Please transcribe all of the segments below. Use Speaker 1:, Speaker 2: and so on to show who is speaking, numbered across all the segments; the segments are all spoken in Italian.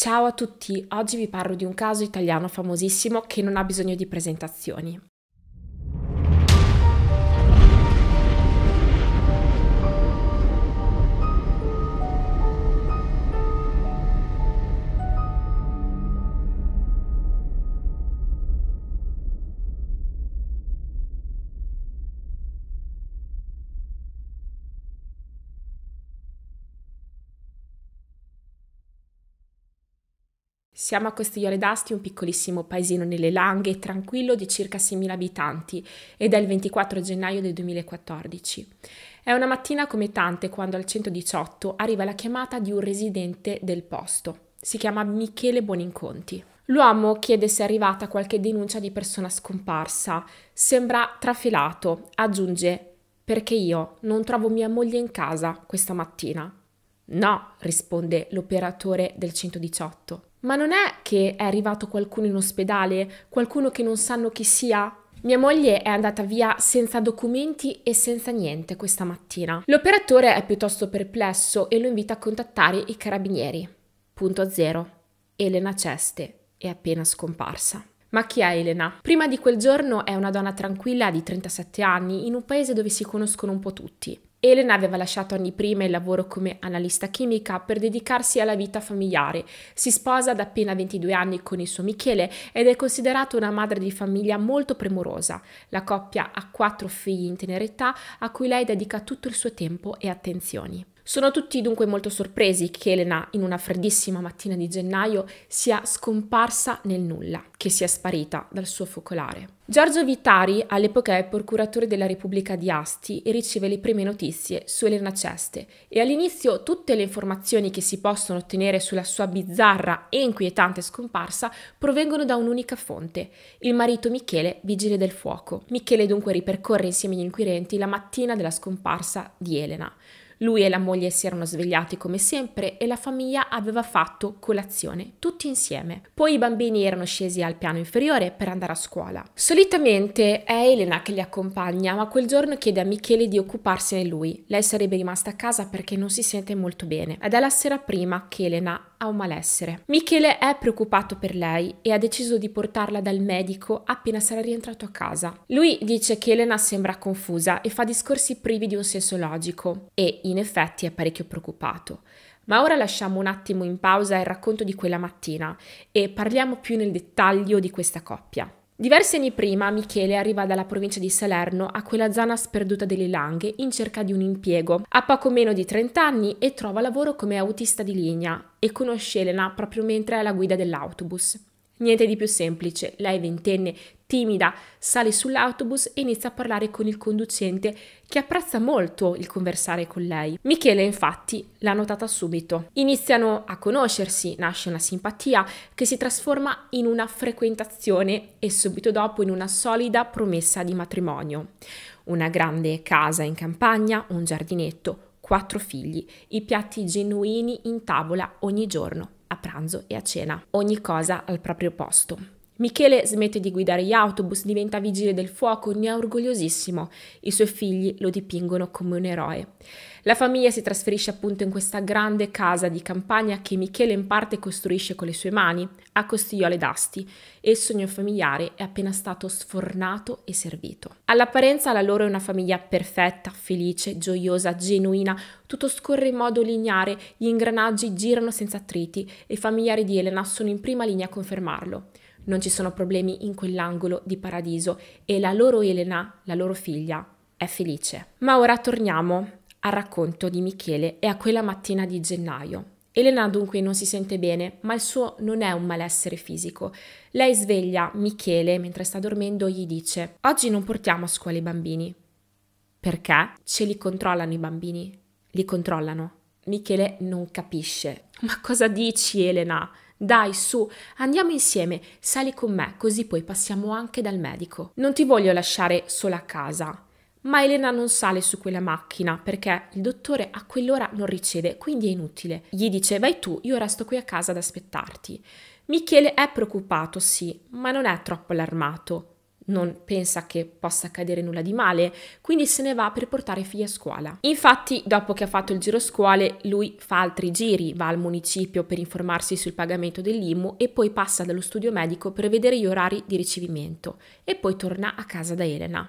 Speaker 1: Ciao a tutti, oggi vi parlo di un caso italiano famosissimo che non ha bisogno di presentazioni. Siamo a Costiglione d'Asti, un piccolissimo paesino nelle Langhe, tranquillo di circa 6.000 abitanti ed è il 24 gennaio del 2014. È una mattina come tante quando al 118 arriva la chiamata di un residente del posto. Si chiama Michele Boninconti. L'uomo chiede se è arrivata qualche denuncia di persona scomparsa. Sembra trafelato. Aggiunge: Perché io non trovo mia moglie in casa questa mattina. No, risponde l'operatore del 118. Ma non è che è arrivato qualcuno in ospedale, qualcuno che non sanno chi sia? Mia moglie è andata via senza documenti e senza niente questa mattina. L'operatore è piuttosto perplesso e lo invita a contattare i carabinieri. Punto zero. Elena Ceste è appena scomparsa. Ma chi è Elena? Prima di quel giorno è una donna tranquilla di 37 anni in un paese dove si conoscono un po' tutti. Elena aveva lasciato anni prima il lavoro come analista chimica per dedicarsi alla vita familiare. Si sposa ad appena 22 anni con il suo Michele ed è considerata una madre di famiglia molto premurosa. La coppia ha quattro figli in tenera età a cui lei dedica tutto il suo tempo e attenzioni. Sono tutti dunque molto sorpresi che Elena, in una freddissima mattina di gennaio, sia scomparsa nel nulla, che sia sparita dal suo focolare. Giorgio Vitari, all'epoca è procuratore della Repubblica di Asti e riceve le prime notizie su Elena Ceste e all'inizio tutte le informazioni che si possono ottenere sulla sua bizzarra e inquietante scomparsa provengono da un'unica fonte, il marito Michele, vigile del fuoco. Michele dunque ripercorre insieme agli inquirenti la mattina della scomparsa di Elena. Lui e la moglie si erano svegliati come sempre e la famiglia aveva fatto colazione tutti insieme. Poi i bambini erano scesi al piano inferiore per andare a scuola. Solitamente è Elena che li accompagna, ma quel giorno chiede a Michele di occuparsene lui. Lei sarebbe rimasta a casa perché non si sente molto bene ed è la sera prima che Elena ha un malessere. Michele è preoccupato per lei e ha deciso di portarla dal medico appena sarà rientrato a casa. Lui dice che Elena sembra confusa e fa discorsi privi di un senso logico e in effetti è parecchio preoccupato. Ma ora lasciamo un attimo in pausa il racconto di quella mattina e parliamo più nel dettaglio di questa coppia. Diversi anni prima Michele arriva dalla provincia di Salerno a quella zona sperduta delle Langhe in cerca di un impiego. Ha poco meno di 30 anni e trova lavoro come autista di linea e conosce Elena proprio mentre è alla guida dell'autobus. Niente di più semplice, lei ventenne, timida, sale sull'autobus e inizia a parlare con il conducente che apprezza molto il conversare con lei. Michele infatti l'ha notata subito. Iniziano a conoscersi, nasce una simpatia che si trasforma in una frequentazione e subito dopo in una solida promessa di matrimonio. Una grande casa in campagna, un giardinetto, quattro figli, i piatti genuini in tavola ogni giorno, a pranzo e a cena, ogni cosa al proprio posto. Michele smette di guidare gli autobus, diventa vigile del fuoco, ne è orgogliosissimo. I suoi figli lo dipingono come un eroe. La famiglia si trasferisce appunto in questa grande casa di campagna che Michele in parte costruisce con le sue mani, a Costigliole d'Asti, e il sogno familiare è appena stato sfornato e servito. All'apparenza la loro è una famiglia perfetta, felice, gioiosa, genuina, tutto scorre in modo lineare, gli ingranaggi girano senza attriti e i familiari di Elena sono in prima linea a confermarlo non ci sono problemi in quell'angolo di paradiso e la loro Elena, la loro figlia, è felice. Ma ora torniamo al racconto di Michele e a quella mattina di gennaio. Elena dunque non si sente bene, ma il suo non è un malessere fisico. Lei sveglia Michele mentre sta dormendo e gli dice: Oggi non portiamo a scuola i bambini. Perché? Ce li controllano i bambini. Li controllano. Michele non capisce. Ma cosa dici, Elena? Dai, su, andiamo insieme, sali con me, così poi passiamo anche dal medico. Non ti voglio lasciare sola a casa. Ma Elena non sale su quella macchina perché il dottore a quell'ora non riceve, quindi è inutile. Gli dice vai tu, io resto qui a casa ad aspettarti. Michele è preoccupato, sì, ma non è troppo allarmato non pensa che possa accadere nulla di male, quindi se ne va per portare i figli a scuola. Infatti, dopo che ha fatto il giro scuole, lui fa altri giri, va al municipio per informarsi sul pagamento dell'IMU e poi passa dallo studio medico per vedere gli orari di ricevimento e poi torna a casa da Elena.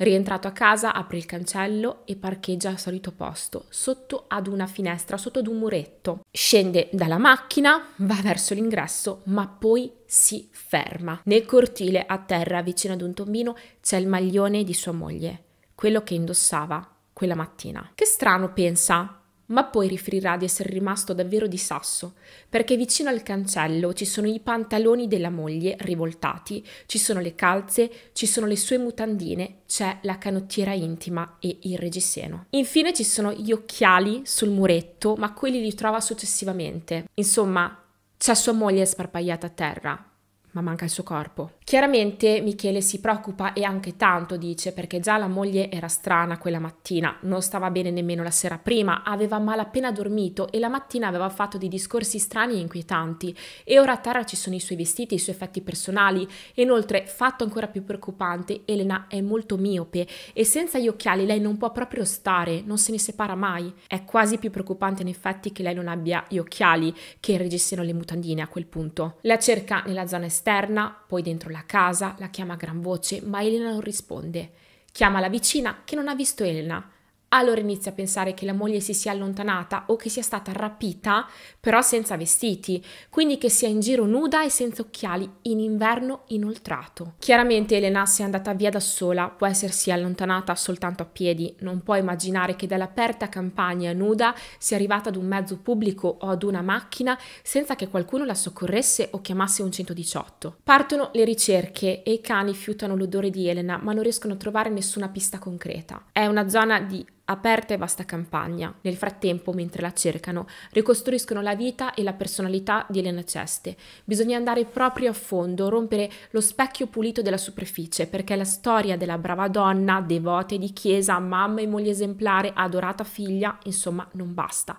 Speaker 1: Rientrato a casa apre il cancello e parcheggia al solito posto, sotto ad una finestra, sotto ad un muretto. Scende dalla macchina, va verso l'ingresso, ma poi si ferma. Nel cortile a terra, vicino ad un tombino, c'è il maglione di sua moglie, quello che indossava quella mattina. Che strano pensa, ma poi riferirà di essere rimasto davvero di sasso, perché vicino al cancello ci sono i pantaloni della moglie rivoltati, ci sono le calze, ci sono le sue mutandine, c'è la canottiera intima e il reggiseno. Infine ci sono gli occhiali sul muretto, ma quelli li trova successivamente. Insomma, c'è sua moglie sparpagliata a terra, ma manca il suo corpo. Chiaramente Michele si preoccupa e anche tanto dice perché già la moglie era strana quella mattina, non stava bene nemmeno la sera prima, aveva malapena dormito e la mattina aveva fatto dei discorsi strani e inquietanti e ora a terra ci sono i suoi vestiti, e i suoi effetti personali. Inoltre, fatto ancora più preoccupante, Elena è molto miope e senza gli occhiali lei non può proprio stare, non se ne separa mai. È quasi più preoccupante in effetti che lei non abbia gli occhiali che reggessero le mutandine a quel punto. La cerca nella zona esterna, poi dentro la casa, la chiama a gran voce, ma Elena non risponde. Chiama la vicina che non ha visto Elena allora inizia a pensare che la moglie si sia allontanata o che sia stata rapita, però senza vestiti, quindi che sia in giro nuda e senza occhiali in inverno inoltrato. Chiaramente Elena se è andata via da sola, può essersi allontanata soltanto a piedi, non può immaginare che dall'aperta campagna nuda sia arrivata ad un mezzo pubblico o ad una macchina senza che qualcuno la soccorresse o chiamasse un 118. Partono le ricerche e i cani fiutano l'odore di Elena, ma non riescono a trovare nessuna pista concreta. È una zona di aperta e vasta campagna. Nel frattempo, mentre la cercano, ricostruiscono la vita e la personalità di Elena Ceste. Bisogna andare proprio a fondo, rompere lo specchio pulito della superficie, perché la storia della brava donna, devota e di chiesa, mamma e moglie esemplare, adorata figlia, insomma, non basta.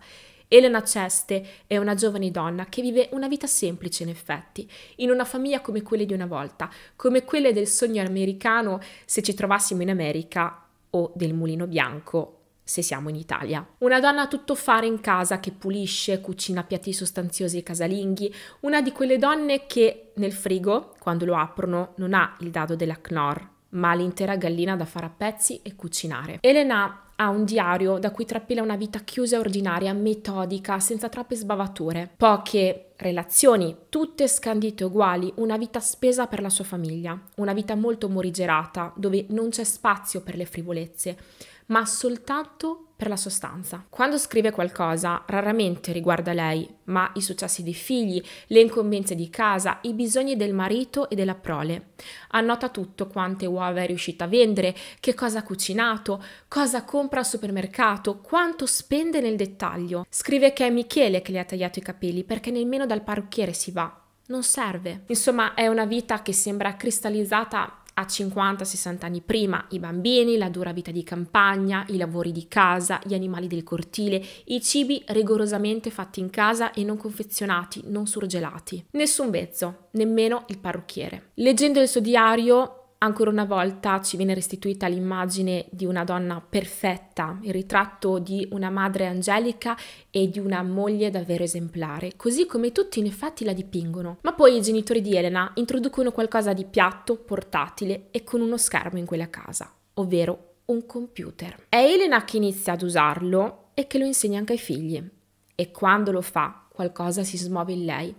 Speaker 1: Elena Ceste è una giovane donna che vive una vita semplice in effetti, in una famiglia come quelle di una volta, come quelle del sogno americano se ci trovassimo in America o del mulino bianco se siamo in Italia. Una donna tuttofare in casa che pulisce, cucina piatti sostanziosi e casalinghi, una di quelle donne che nel frigo, quando lo aprono, non ha il dado della CNOR, ma l'intera gallina da fare a pezzi e cucinare. Elena ha un diario da cui trapela una vita chiusa e ordinaria, metodica, senza troppe sbavature. Poche relazioni, tutte scandite uguali, una vita spesa per la sua famiglia, una vita molto morigerata, dove non c'è spazio per le frivolezze ma soltanto per la sostanza. Quando scrive qualcosa, raramente riguarda lei, ma i successi dei figli, le incombenze di casa, i bisogni del marito e della prole. Annota tutto quante uova è riuscita a vendere, che cosa ha cucinato, cosa compra al supermercato, quanto spende nel dettaglio. Scrive che è Michele che le ha tagliato i capelli perché nemmeno dal parrucchiere si va. Non serve. Insomma, è una vita che sembra cristallizzata a 50-60 anni prima, i bambini, la dura vita di campagna, i lavori di casa, gli animali del cortile, i cibi rigorosamente fatti in casa e non confezionati, non surgelati. Nessun vezzo, nemmeno il parrucchiere. Leggendo il suo diario, Ancora una volta ci viene restituita l'immagine di una donna perfetta, il ritratto di una madre angelica e di una moglie davvero esemplare, così come tutti in effetti la dipingono. Ma poi i genitori di Elena introducono qualcosa di piatto, portatile e con uno schermo in quella casa, ovvero un computer. È Elena che inizia ad usarlo e che lo insegna anche ai figli. E quando lo fa, qualcosa si smuove in lei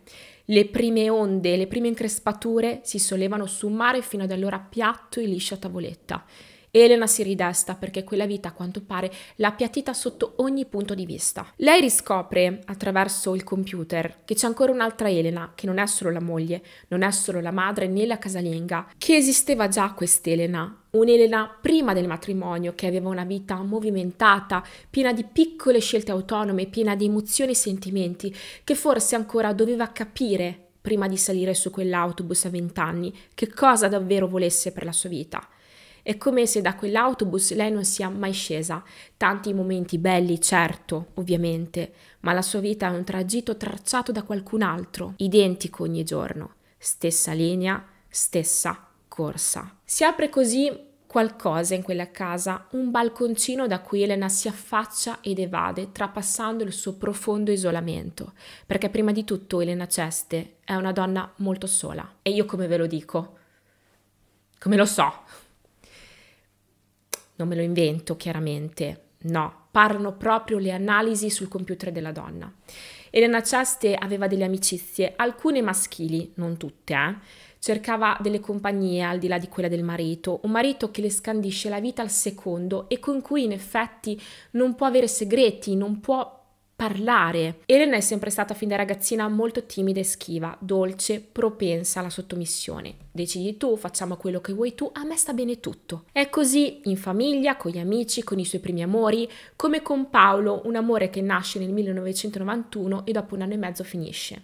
Speaker 1: le prime onde, le prime increspature si sollevano su un mare fino ad allora piatto e liscio a tavoletta Elena si ridesta perché quella vita a quanto pare l'ha appiattita sotto ogni punto di vista. Lei riscopre attraverso il computer che c'è ancora un'altra Elena che non è solo la moglie, non è solo la madre né la casalinga, che esisteva già quest'Elena Un'Elena prima del matrimonio che aveva una vita movimentata, piena di piccole scelte autonome, piena di emozioni e sentimenti, che forse ancora doveva capire prima di salire su quell'autobus a vent'anni che cosa davvero volesse per la sua vita. È come se da quell'autobus lei non sia mai scesa. Tanti momenti belli, certo, ovviamente, ma la sua vita è un tragitto tracciato da qualcun altro, identico ogni giorno. Stessa linea, stessa corsa. Si apre così qualcosa in quella casa, un balconcino da cui Elena si affaccia ed evade, trapassando il suo profondo isolamento, perché prima di tutto Elena Ceste è una donna molto sola. E io come ve lo dico? Come lo so? Non me lo invento, chiaramente. No, parlano proprio le analisi sul computer della donna. Elena Ceste aveva delle amicizie, alcune maschili, non tutte, eh? Cercava delle compagnie al di là di quella del marito, un marito che le scandisce la vita al secondo e con cui in effetti non può avere segreti, non può parlare. Elena è sempre stata fin da ragazzina molto timida e schiva, dolce, propensa alla sottomissione. Decidi tu, facciamo quello che vuoi tu, a me sta bene tutto. È così in famiglia, con gli amici, con i suoi primi amori, come con Paolo, un amore che nasce nel 1991 e dopo un anno e mezzo finisce.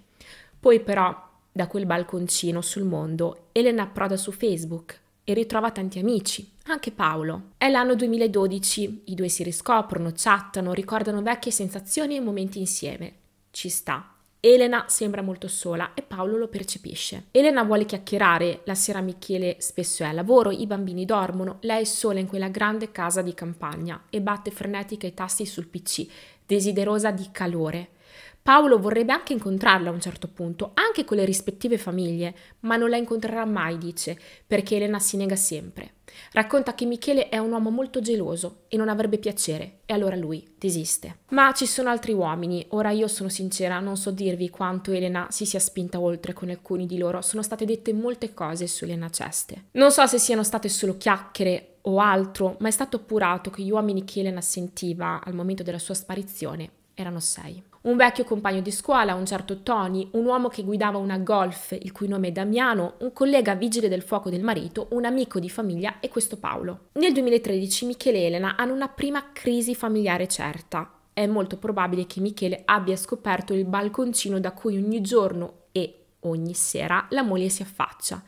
Speaker 1: Poi però, da quel balconcino sul mondo, Elena approda su Facebook, e ritrova tanti amici, anche Paolo. È l'anno 2012, i due si riscoprono, chattano, ricordano vecchie sensazioni e momenti insieme. Ci sta. Elena sembra molto sola e Paolo lo percepisce. Elena vuole chiacchierare, la sera Michele spesso è a lavoro, i bambini dormono, lei è sola in quella grande casa di campagna e batte frenetica i tasti sul PC, desiderosa di calore. Paolo vorrebbe anche incontrarla a un certo punto, anche con le rispettive famiglie, ma non la incontrerà mai, dice, perché Elena si nega sempre. Racconta che Michele è un uomo molto geloso e non avrebbe piacere, e allora lui desiste. Ma ci sono altri uomini, ora io sono sincera, non so dirvi quanto Elena si sia spinta oltre con alcuni di loro, sono state dette molte cose su Elena Ceste. Non so se siano state solo chiacchiere o altro, ma è stato appurato che gli uomini che Elena sentiva al momento della sua sparizione erano sei un vecchio compagno di scuola, un certo Tony, un uomo che guidava una golf, il cui nome è Damiano, un collega vigile del fuoco del marito, un amico di famiglia e questo Paolo. Nel 2013 Michele e Elena hanno una prima crisi familiare certa. È molto probabile che Michele abbia scoperto il balconcino da cui ogni giorno e ogni sera la moglie si affaccia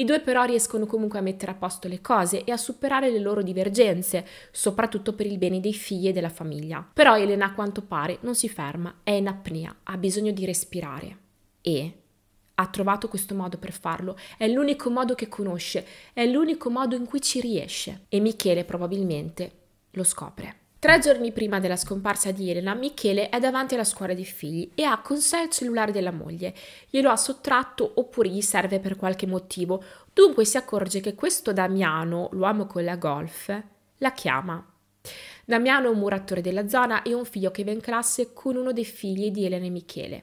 Speaker 1: i due però riescono comunque a mettere a posto le cose e a superare le loro divergenze, soprattutto per il bene dei figli e della famiglia. Però Elena a quanto pare non si ferma, è in apnea, ha bisogno di respirare. E ha trovato questo modo per farlo, è l'unico modo che conosce, è l'unico modo in cui ci riesce e Michele probabilmente lo scopre. Tre giorni prima della scomparsa di Elena, Michele è davanti alla scuola dei figli e ha con sé il cellulare della moglie. Glielo ha sottratto oppure gli serve per qualche motivo. Dunque si accorge che questo Damiano, l'uomo con la golf, la chiama. Damiano è un muratore della zona e un figlio che va in classe con uno dei figli di Elena e Michele.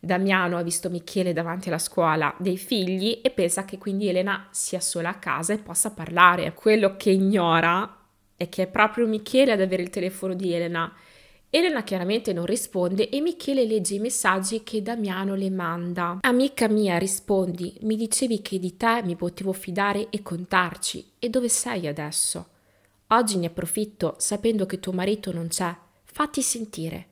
Speaker 1: Damiano ha visto Michele davanti alla scuola dei figli e pensa che quindi Elena sia sola a casa e possa parlare. Quello che ignora è che è proprio Michele ad avere il telefono di Elena. Elena chiaramente non risponde e Michele legge i messaggi che Damiano le manda. Amica mia, rispondi, mi dicevi che di te mi potevo fidare e contarci. E dove sei adesso? Oggi ne approfitto sapendo che tuo marito non c'è. Fatti sentire.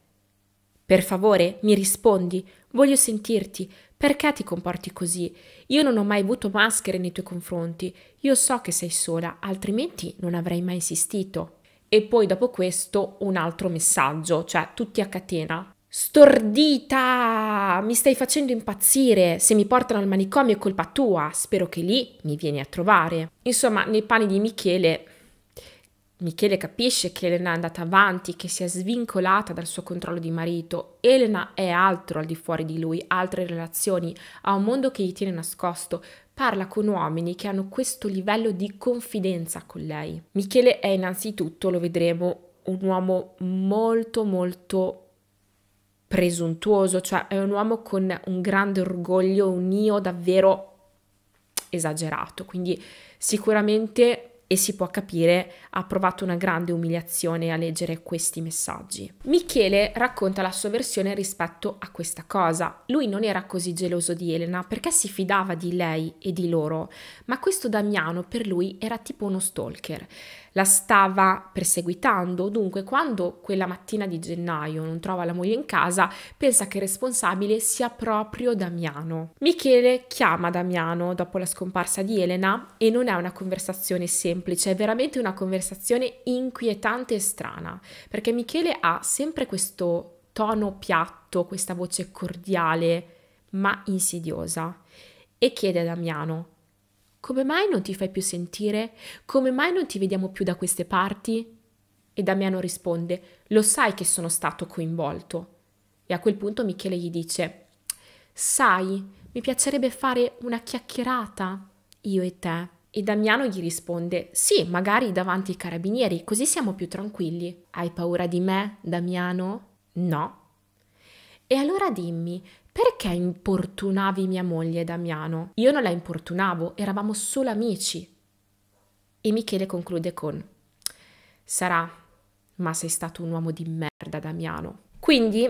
Speaker 1: Per favore, mi rispondi, voglio sentirti, perché ti comporti così? Io non ho mai avuto maschere nei tuoi confronti, io so che sei sola, altrimenti non avrei mai insistito. E poi dopo questo un altro messaggio, cioè tutti a catena. Stordita! Mi stai facendo impazzire! Se mi portano al manicomio è colpa tua! Spero che lì mi vieni a trovare. Insomma, nei panni di Michele Michele capisce che Elena è andata avanti, che si è svincolata dal suo controllo di marito. Elena è altro al di fuori di lui, altre relazioni, ha un mondo che gli tiene nascosto. Parla con uomini che hanno questo livello di confidenza con lei. Michele è innanzitutto, lo vedremo, un uomo molto molto presuntuoso, cioè è un uomo con un grande orgoglio, un io davvero esagerato, quindi sicuramente e si può capire ha provato una grande umiliazione a leggere questi messaggi. Michele racconta la sua versione rispetto a questa cosa. Lui non era così geloso di Elena perché si fidava di lei e di loro, ma questo Damiano per lui era tipo uno stalker. La stava perseguitando, dunque quando quella mattina di gennaio non trova la moglie in casa, pensa che il responsabile sia proprio Damiano. Michele chiama Damiano dopo la scomparsa di Elena e non è una conversazione semplice semplice, è veramente una conversazione inquietante e strana, perché Michele ha sempre questo tono piatto, questa voce cordiale, ma insidiosa, e chiede a Damiano, come mai non ti fai più sentire? Come mai non ti vediamo più da queste parti? E Damiano risponde, lo sai che sono stato coinvolto. E a quel punto Michele gli dice, sai, mi piacerebbe fare una chiacchierata, io e te. E Damiano gli risponde: Sì, magari davanti ai carabinieri, così siamo più tranquilli. Hai paura di me, Damiano? No. E allora dimmi, perché importunavi mia moglie, Damiano? Io non la importunavo, eravamo solo amici. E Michele conclude con: Sarà, ma sei stato un uomo di merda, Damiano. Quindi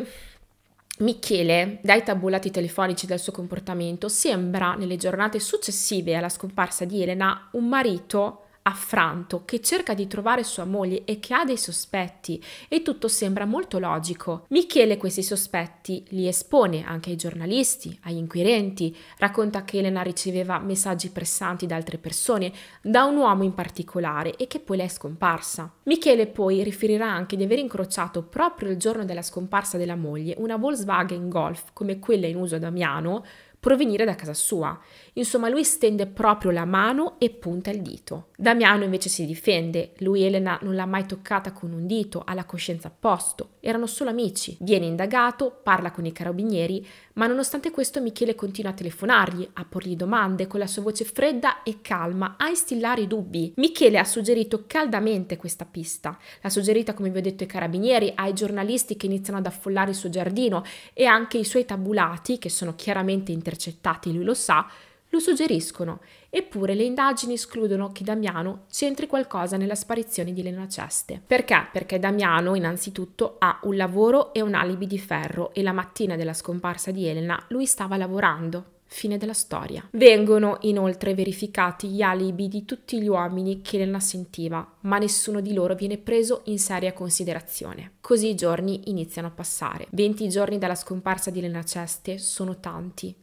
Speaker 1: Michele, dai tabulati telefonici del suo comportamento, sembra nelle giornate successive alla scomparsa di Elena un marito affranto che cerca di trovare sua moglie e che ha dei sospetti e tutto sembra molto logico. Michele questi sospetti li espone anche ai giornalisti, agli inquirenti, racconta che Elena riceveva messaggi pressanti da altre persone, da un uomo in particolare e che poi lei è scomparsa. Michele poi riferirà anche di aver incrociato proprio il giorno della scomparsa della moglie una Volkswagen Golf come quella in uso a Damiano provenire da casa sua. Insomma, lui stende proprio la mano e punta il dito. Damiano invece si difende, lui e Elena non l'ha mai toccata con un dito, ha la coscienza a posto, erano solo amici. Viene indagato, parla con i carabinieri, ma nonostante questo Michele continua a telefonargli, a porgli domande con la sua voce fredda e calma, a instillare i dubbi. Michele ha suggerito caldamente questa pista. L'ha suggerita, come vi ho detto, ai carabinieri, ai giornalisti che iniziano ad affollare il suo giardino e anche i suoi tabulati, che sono chiaramente intercettati, lui lo sa, lo suggeriscono Eppure le indagini escludono che Damiano c'entri qualcosa nella sparizione di Elena Ceste. Perché? Perché Damiano innanzitutto ha un lavoro e un alibi di ferro e la mattina della scomparsa di Elena lui stava lavorando. Fine della storia. Vengono inoltre verificati gli alibi di tutti gli uomini che Elena sentiva, ma nessuno di loro viene preso in seria considerazione. Così i giorni iniziano a passare. 20 giorni dalla scomparsa di Elena Ceste sono tanti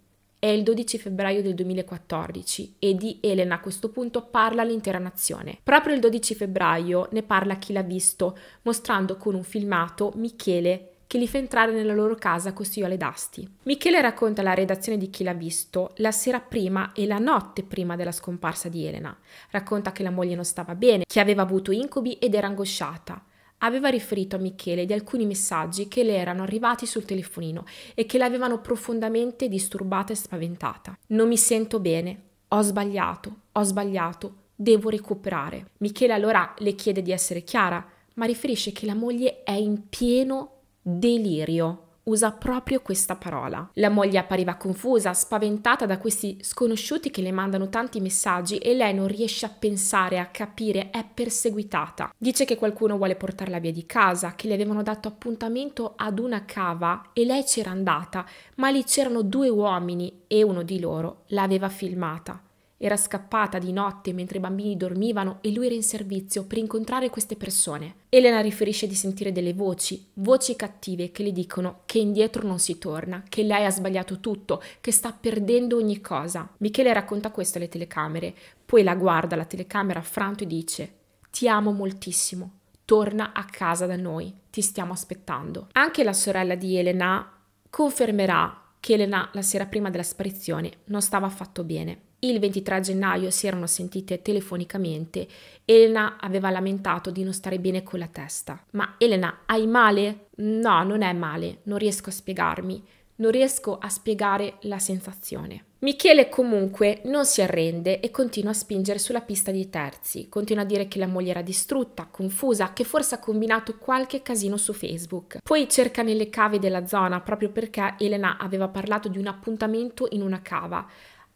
Speaker 1: è il 12 febbraio del 2014 e di Elena a questo punto parla l'intera nazione. Proprio il 12 febbraio ne parla chi l'ha visto, mostrando con un filmato Michele che li fa entrare nella loro casa così alle dasti. Michele racconta alla redazione di chi l'ha visto la sera prima e la notte prima della scomparsa di Elena. Racconta che la moglie non stava bene, che aveva avuto incubi ed era angosciata aveva riferito a Michele di alcuni messaggi che le erano arrivati sul telefonino e che l'avevano profondamente disturbata e spaventata. Non mi sento bene, ho sbagliato, ho sbagliato, devo recuperare. Michele allora le chiede di essere chiara, ma riferisce che la moglie è in pieno delirio usa proprio questa parola. La moglie appariva confusa, spaventata da questi sconosciuti che le mandano tanti messaggi e lei non riesce a pensare, a capire, è perseguitata. Dice che qualcuno vuole portarla via di casa, che le avevano dato appuntamento ad una cava e lei c'era andata, ma lì c'erano due uomini e uno di loro l'aveva filmata. Era scappata di notte mentre i bambini dormivano e lui era in servizio per incontrare queste persone. Elena riferisce di sentire delle voci, voci cattive che le dicono che indietro non si torna, che lei ha sbagliato tutto, che sta perdendo ogni cosa. Michele racconta questo alle telecamere, poi la guarda alla telecamera affranto e dice Ti amo moltissimo, torna a casa da noi, ti stiamo aspettando. Anche la sorella di Elena confermerà che Elena la sera prima della sparizione non stava affatto bene. Il 23 gennaio si erano sentite telefonicamente. Elena aveva lamentato di non stare bene con la testa. Ma Elena, hai male? No, non è male, non riesco a spiegarmi. Non riesco a spiegare la sensazione. Michele comunque non si arrende e continua a spingere sulla pista di terzi, continua a dire che la moglie era distrutta, confusa, che forse ha combinato qualche casino su Facebook. Poi cerca nelle cave della zona proprio perché Elena aveva parlato di un appuntamento in una cava,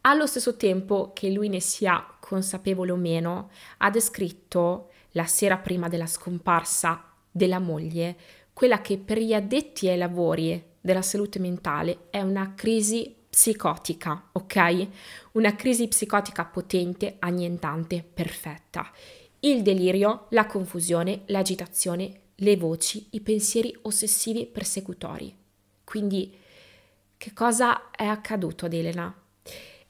Speaker 1: allo stesso tempo che lui ne sia consapevole o meno, ha descritto la sera prima della scomparsa della moglie quella che per gli addetti ai lavori della salute mentale è una crisi psicotica, ok? Una crisi psicotica potente, annientante, perfetta. Il delirio, la confusione, l'agitazione, le voci, i pensieri ossessivi persecutori. Quindi, che cosa è accaduto ad Elena?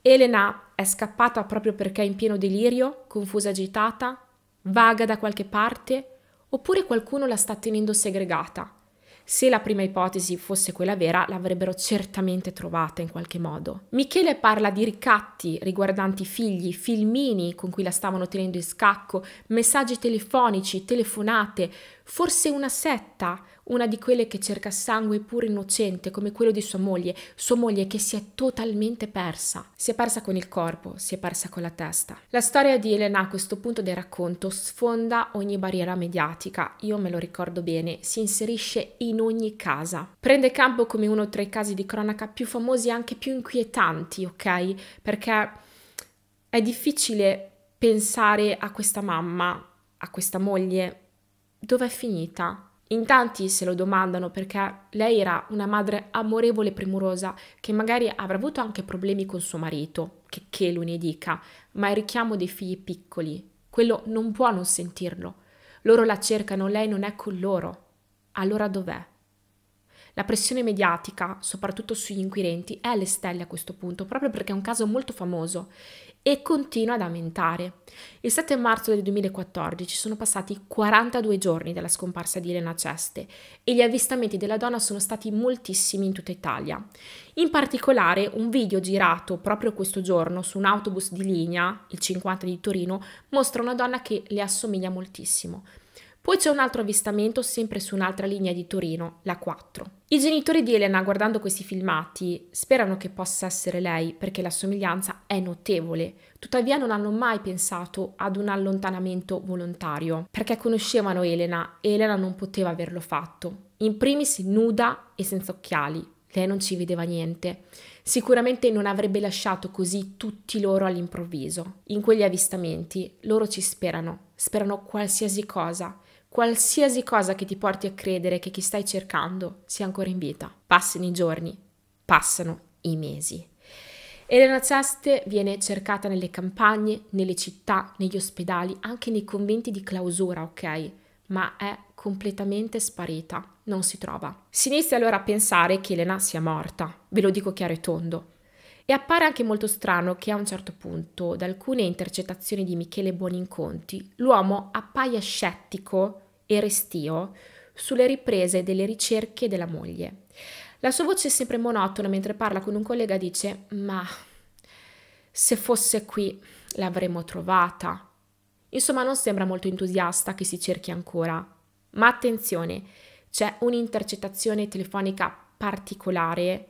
Speaker 1: Elena è scappata proprio perché è in pieno delirio, confusa agitata, vaga da qualche parte, oppure qualcuno la sta tenendo segregata. Se la prima ipotesi fosse quella vera, l'avrebbero certamente trovata in qualche modo. Michele parla di ricatti riguardanti figli, filmini con cui la stavano tenendo in scacco, messaggi telefonici, telefonate, forse una setta, una di quelle che cerca sangue puro innocente come quello di sua moglie, sua moglie che si è totalmente persa. Si è persa con il corpo, si è persa con la testa. La storia di Elena a questo punto del racconto sfonda ogni barriera mediatica, io me lo ricordo bene, si inserisce in ogni casa. Prende campo come uno tra i casi di cronaca più famosi e anche più inquietanti, ok? Perché è difficile pensare a questa mamma, a questa moglie, dove è finita? In tanti se lo domandano perché lei era una madre amorevole e premurosa che magari avrà avuto anche problemi con suo marito, che, che lo ne dica, ma il richiamo dei figli piccoli, quello non può non sentirlo. Loro la cercano, lei non è con loro. Allora dov'è? La pressione mediatica, soprattutto sugli inquirenti, è alle stelle a questo punto, proprio perché è un caso molto famoso e continua ad aumentare. Il 7 marzo del 2014 sono passati 42 giorni dalla scomparsa di Elena Ceste e gli avvistamenti della donna sono stati moltissimi in tutta Italia. In particolare un video girato proprio questo giorno su un autobus di linea, il 50 di Torino, mostra una donna che le assomiglia moltissimo. Poi c'è un altro avvistamento sempre su un'altra linea di Torino, la 4. I genitori di Elena, guardando questi filmati, sperano che possa essere lei perché la somiglianza è notevole, tuttavia non hanno mai pensato ad un allontanamento volontario, perché conoscevano Elena e Elena non poteva averlo fatto. In primis nuda e senza occhiali, lei non ci vedeva niente. Sicuramente non avrebbe lasciato così tutti loro all'improvviso. In quegli avvistamenti loro ci sperano, sperano qualsiasi cosa, qualsiasi cosa che ti porti a credere che chi stai cercando sia ancora in vita. Passano i giorni, passano i mesi. Elena Ceste viene cercata nelle campagne, nelle città, negli ospedali, anche nei conventi di clausura, ok? Ma è completamente sparita, non si trova. Si inizia allora a pensare che Elena sia morta, ve lo dico chiaro e tondo. E appare anche molto strano che a un certo punto, da alcune intercettazioni di Michele Buoninconti, l'uomo appaia scettico e restio sulle riprese delle ricerche della moglie. La sua voce è sempre monotona mentre parla con un collega dice ma se fosse qui l'avremmo trovata. Insomma non sembra molto entusiasta che si cerchi ancora. Ma attenzione, c'è un'intercettazione telefonica particolare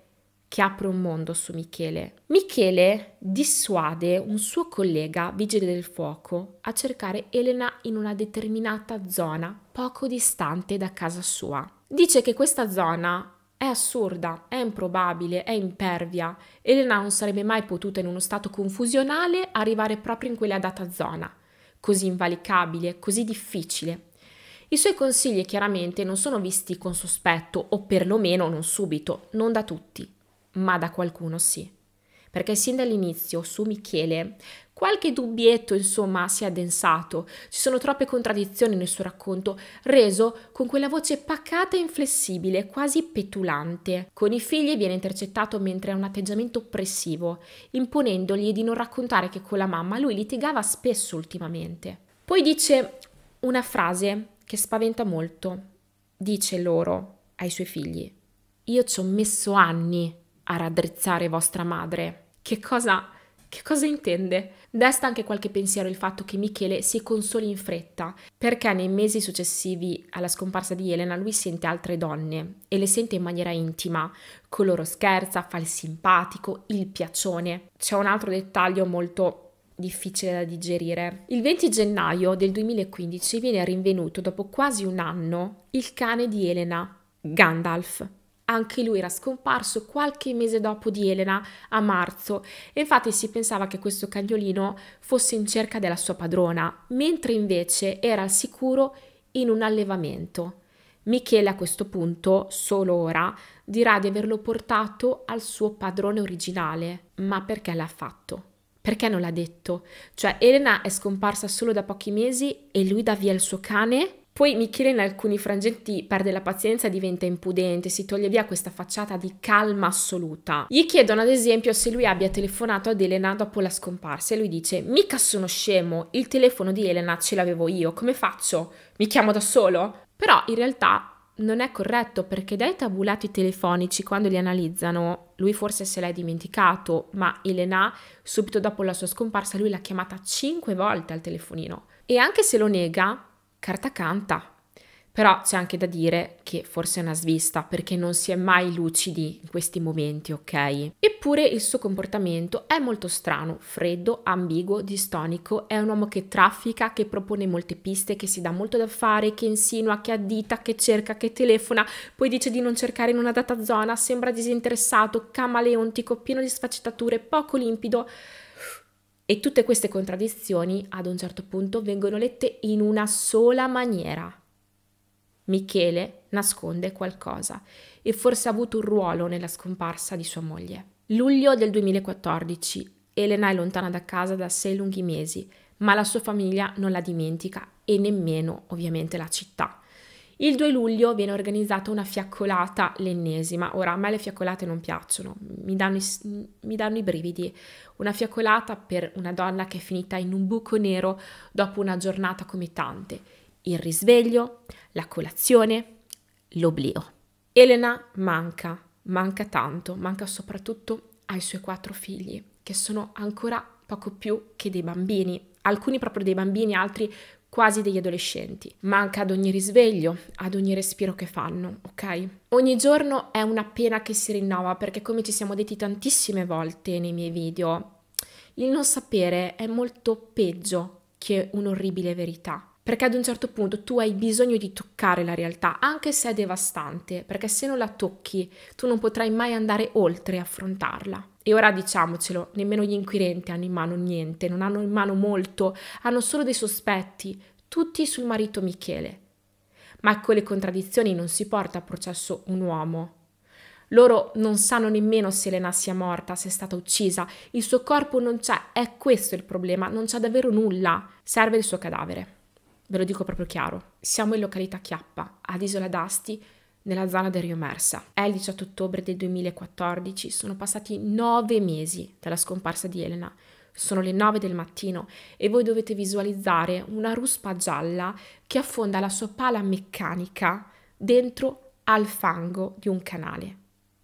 Speaker 1: che apre un mondo su Michele. Michele dissuade un suo collega, vigile del fuoco, a cercare Elena in una determinata zona poco distante da casa sua. Dice che questa zona è assurda, è improbabile, è impervia. Elena non sarebbe mai potuta in uno stato confusionale arrivare proprio in quella data zona, così invalicabile, così difficile, i suoi consigli chiaramente non sono visti con sospetto o perlomeno non subito, non da tutti ma da qualcuno sì. Perché sin dall'inizio su Michele qualche dubbietto insomma si è addensato, ci sono troppe contraddizioni nel suo racconto, reso con quella voce pacata e inflessibile, quasi petulante. Con i figli viene intercettato mentre ha un atteggiamento oppressivo, imponendogli di non raccontare che con la mamma lui litigava spesso ultimamente. Poi dice una frase che spaventa molto, dice loro ai suoi figli, io ci ho messo anni a raddrizzare vostra madre. Che cosa, che cosa intende? Desta anche qualche pensiero il fatto che Michele si consoli in fretta, perché nei mesi successivi alla scomparsa di Elena lui sente altre donne e le sente in maniera intima, con loro scherza, fa il simpatico, il piacione. C'è un altro dettaglio molto difficile da digerire. Il 20 gennaio del 2015 viene rinvenuto dopo quasi un anno il cane di Elena, Gandalf. Anche lui era scomparso qualche mese dopo di Elena a marzo e infatti si pensava che questo cagnolino fosse in cerca della sua padrona, mentre invece era al sicuro in un allevamento. Michele a questo punto, solo ora, dirà di averlo portato al suo padrone originale. Ma perché l'ha fatto? Perché non l'ha detto? Cioè, Elena è scomparsa solo da pochi mesi e lui dà via il suo cane poi Michele in alcuni frangenti perde la pazienza e diventa impudente, si toglie via questa facciata di calma assoluta. Gli chiedono ad esempio se lui abbia telefonato ad Elena dopo la scomparsa e lui dice mica sono scemo, il telefono di Elena ce l'avevo io, come faccio? Mi chiamo da solo? Però in realtà non è corretto perché dai tabulati telefonici quando li analizzano, lui forse se l'è dimenticato, ma Elena subito dopo la sua scomparsa lui l'ha chiamata 5 volte al telefonino. E anche se lo nega, carta canta, però c'è anche da dire che forse è una svista perché non si è mai lucidi in questi momenti, ok? Eppure il suo comportamento è molto strano, freddo, ambiguo, distonico, è un uomo che traffica, che propone molte piste, che si dà molto da fare, che insinua, che addita, che cerca, che telefona, poi dice di non cercare in una data zona, sembra disinteressato, camaleontico, pieno di sfaccettature, poco limpido. E tutte queste contraddizioni ad un certo punto vengono lette in una sola maniera. Michele nasconde qualcosa e forse ha avuto un ruolo nella scomparsa di sua moglie. Luglio del 2014. Elena è lontana da casa da sei lunghi mesi, ma la sua famiglia non la dimentica e nemmeno ovviamente la città. Il 2 luglio viene organizzata una fiaccolata, l'ennesima. Ora, a me le fiaccolate non piacciono, mi danno, i, mi danno i brividi. Una fiaccolata per una donna che è finita in un buco nero dopo una giornata come tante. Il risveglio, la colazione, l'oblio. Elena manca, manca tanto, manca soprattutto ai suoi quattro figli, che sono ancora poco più che dei bambini, alcuni proprio dei bambini, altri quasi degli adolescenti. Manca ad ogni risveglio, ad ogni respiro che fanno, ok? Ogni giorno è una pena che si rinnova perché come ci siamo detti tantissime volte nei miei video, il non sapere è molto peggio che un'orribile verità. Perché ad un certo punto tu hai bisogno di toccare la realtà, anche se è devastante, perché se non la tocchi tu non potrai mai andare oltre e affrontarla. E ora diciamocelo, nemmeno gli inquirenti hanno in mano niente, non hanno in mano molto, hanno solo dei sospetti, tutti sul marito Michele. Ma con ecco, le contraddizioni non si porta a processo un uomo. Loro non sanno nemmeno se Elena sia morta, se è stata uccisa, il suo corpo non c'è, è questo il problema, non c'è davvero nulla, serve il suo cadavere. Ve lo dico proprio chiaro, siamo in località Chiappa, ad Isola d'Asti, nella zona del Rio Mersa. È il 18 ottobre del 2014, sono passati nove mesi dalla scomparsa di Elena. Sono le 9 del mattino e voi dovete visualizzare una ruspa gialla che affonda la sua pala meccanica dentro al fango di un canale,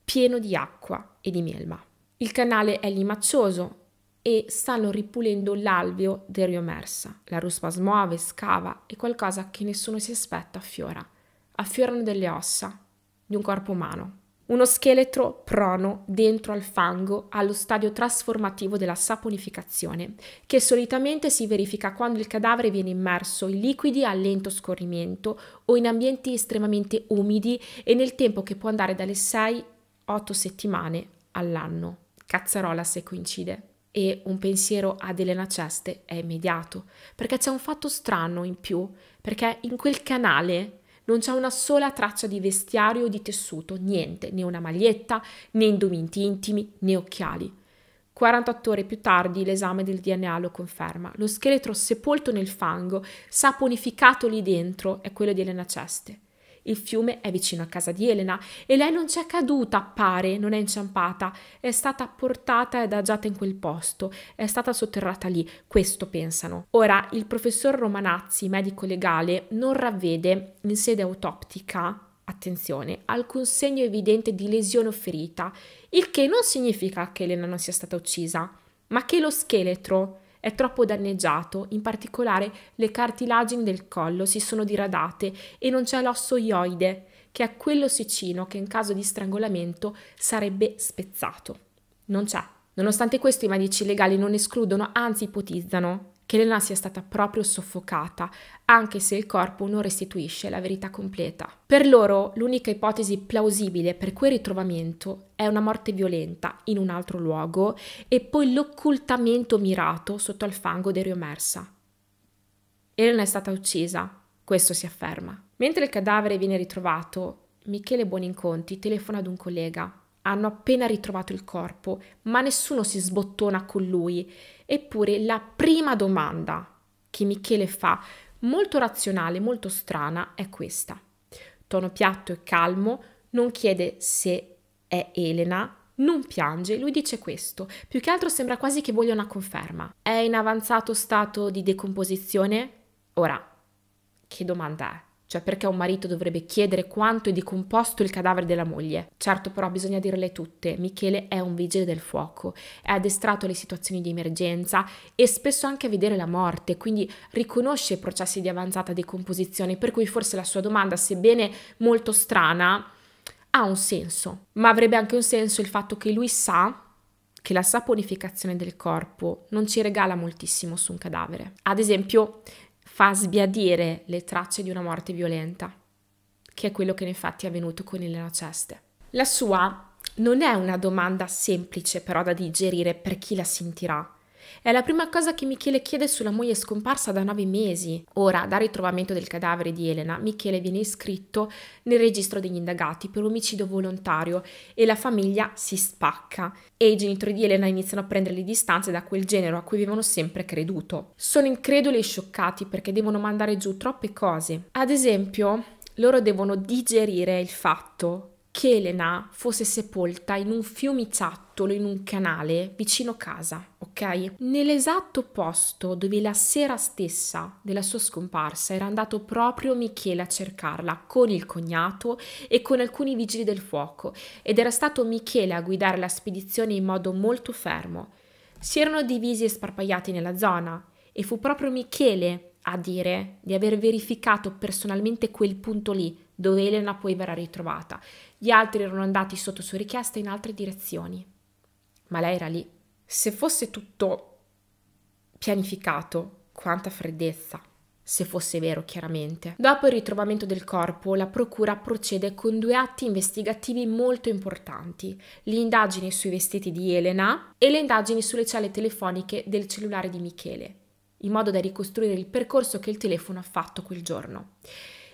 Speaker 1: pieno di acqua e di melma. Il canale è limaccioso e stanno ripulendo l'alveo del Rio Mersa. La ruspa smuove, scava e qualcosa che nessuno si aspetta affiora affiorano delle ossa di un corpo umano. Uno scheletro prono dentro al fango allo stadio trasformativo della saponificazione, che solitamente si verifica quando il cadavere viene immerso in liquidi a lento scorrimento o in ambienti estremamente umidi e nel tempo che può andare dalle 6-8 settimane all'anno. Cazzarola se coincide e un pensiero ad Elena Ceste è immediato, perché c'è un fatto strano in più, perché in quel canale non c'è una sola traccia di vestiario o di tessuto, niente, né una maglietta, né indumenti intimi, né occhiali. 48 ore più tardi l'esame del DNA lo conferma. Lo scheletro sepolto nel fango, saponificato lì dentro, è quello di Elena Ceste. Il fiume è vicino a casa di Elena e lei non c'è caduta, pare, non è inciampata, è stata portata ed adagiata in quel posto, è stata sotterrata lì, questo pensano. Ora, il professor Romanazzi, medico legale, non ravvede in sede autoptica attenzione, alcun segno evidente di lesione o ferita, il che non significa che Elena non sia stata uccisa, ma che lo scheletro è troppo danneggiato, in particolare le cartilagini del collo si sono diradate e non c'è l'osso ioide, che è quello siccino che in caso di strangolamento sarebbe spezzato. Non c'è. Nonostante questo i medici legali non escludono, anzi ipotizzano che Elena sia stata proprio soffocata, anche se il corpo non restituisce la verità completa. Per loro l'unica ipotesi plausibile per quel ritrovamento è una morte violenta in un altro luogo e poi l'occultamento mirato sotto al fango del Rio Mersa. Elena è stata uccisa, questo si afferma. Mentre il cadavere viene ritrovato, Michele Boninconti telefona ad un collega. Hanno appena ritrovato il corpo, ma nessuno si sbottona con lui Eppure la prima domanda che Michele fa, molto razionale, molto strana, è questa. Tono piatto e calmo, non chiede se è Elena, non piange, lui dice questo. Più che altro sembra quasi che voglia una conferma. È in avanzato stato di decomposizione? Ora, che domanda è? cioè perché un marito dovrebbe chiedere quanto è decomposto il cadavere della moglie. Certo però bisogna dirle tutte, Michele è un vigile del fuoco, è addestrato alle situazioni di emergenza e spesso anche a vedere la morte, quindi riconosce i processi di avanzata decomposizione, per cui forse la sua domanda, sebbene molto strana, ha un senso, ma avrebbe anche un senso il fatto che lui sa che la saponificazione del corpo non ci regala moltissimo su un cadavere. Ad esempio, fa sbiadire le tracce di una morte violenta, che è quello che infatti è avvenuto con Elena Ceste. La sua non è una domanda semplice però da digerire per chi la sentirà, è la prima cosa che Michele chiede sulla moglie scomparsa da nove mesi. Ora, dal ritrovamento del cadavere di Elena, Michele viene iscritto nel registro degli indagati per omicidio volontario e la famiglia si spacca e i genitori di Elena iniziano a prendere le distanze da quel genero a cui avevano sempre creduto. Sono increduli e scioccati perché devono mandare giù troppe cose. Ad esempio, loro devono digerire il fatto che Elena fosse sepolta in un fiumizattolo, in un canale vicino casa, ok? Nell'esatto posto dove la sera stessa della sua scomparsa era andato proprio Michele a cercarla con il cognato e con alcuni vigili del fuoco ed era stato Michele a guidare la spedizione in modo molto fermo. Si erano divisi e sparpagliati nella zona e fu proprio Michele a dire di aver verificato personalmente quel punto lì dove Elena poi verrà ritrovata. Gli altri erano andati sotto sua richiesta in altre direzioni. Ma lei era lì. Se fosse tutto pianificato, quanta freddezza, se fosse vero chiaramente. Dopo il ritrovamento del corpo, la procura procede con due atti investigativi molto importanti, le indagini sui vestiti di Elena e le indagini sulle celle telefoniche del cellulare di Michele, in modo da ricostruire il percorso che il telefono ha fatto quel giorno.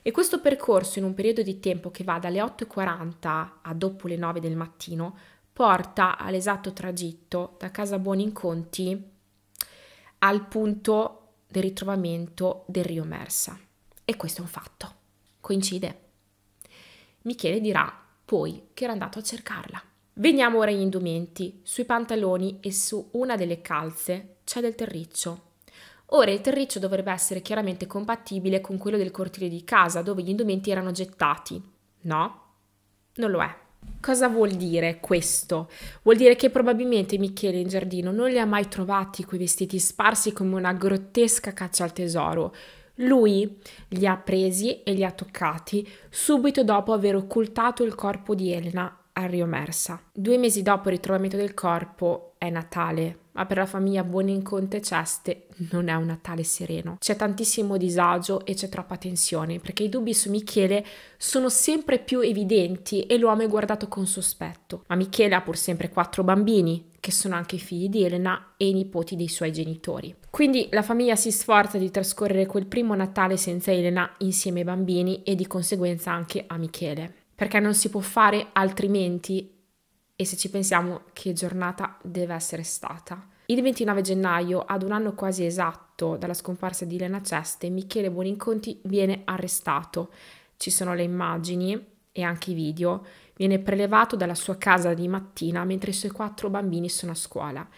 Speaker 1: E questo percorso in un periodo di tempo che va dalle 8.40 a dopo le 9 del mattino porta all'esatto tragitto da Casa Buoninconti al punto del ritrovamento del Rio Mersa. E questo è un fatto. Coincide. Michele dirà poi che era andato a cercarla. Veniamo ora agli indumenti. Sui pantaloni e su una delle calze c'è del terriccio Ora il terriccio dovrebbe essere chiaramente compatibile con quello del cortile di casa dove gli indumenti erano gettati. No? Non lo è. Cosa vuol dire questo? Vuol dire che probabilmente Michele in giardino non li ha mai trovati quei vestiti sparsi come una grottesca caccia al tesoro. Lui li ha presi e li ha toccati subito dopo aver occultato il corpo di Elena a Rio Mersa. Due mesi dopo il ritrovamento del corpo è Natale ma per la famiglia Boninconte Ceste non è un Natale sereno. C'è tantissimo disagio e c'è troppa tensione, perché i dubbi su Michele sono sempre più evidenti e l'uomo è guardato con sospetto. Ma Michele ha pur sempre quattro bambini, che sono anche figli di Elena e i nipoti dei suoi genitori. Quindi la famiglia si sforza di trascorrere quel primo Natale senza Elena insieme ai bambini e di conseguenza anche a Michele, perché non si può fare altrimenti e se ci pensiamo, che giornata deve essere stata? Il 29 gennaio, ad un anno quasi esatto dalla scomparsa di Elena Ceste, Michele Boninconti viene arrestato. Ci sono le immagini e anche i video. Viene prelevato dalla sua casa di mattina mentre i suoi quattro bambini sono a scuola.